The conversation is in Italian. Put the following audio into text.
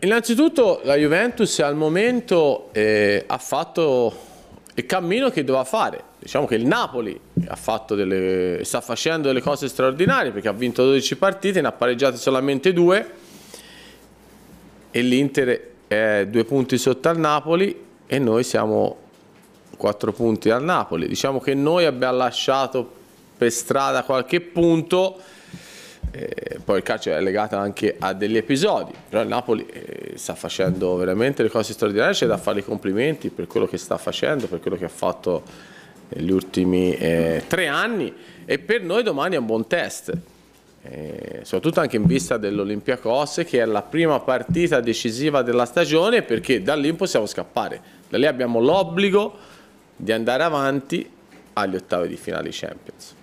Innanzitutto la Juventus al momento eh, ha fatto il cammino che doveva fare. Diciamo che il Napoli delle, sta facendo delle cose straordinarie perché ha vinto 12 partite, ne ha pareggiate solamente due e l'Inter è due punti sotto al Napoli e noi siamo quattro punti al Napoli. Diciamo che noi abbiamo lasciato per strada qualche punto eh, poi il calcio è legato anche a degli episodi, però il Napoli eh, sta facendo veramente le cose straordinarie, c'è da fare i complimenti per quello che sta facendo, per quello che ha fatto negli ultimi eh, tre anni e per noi domani è un buon test, eh, soprattutto anche in vista dell'Olimpiakos che è la prima partita decisiva della stagione perché da lì possiamo scappare, da lì abbiamo l'obbligo di andare avanti agli ottavi di finale Champions.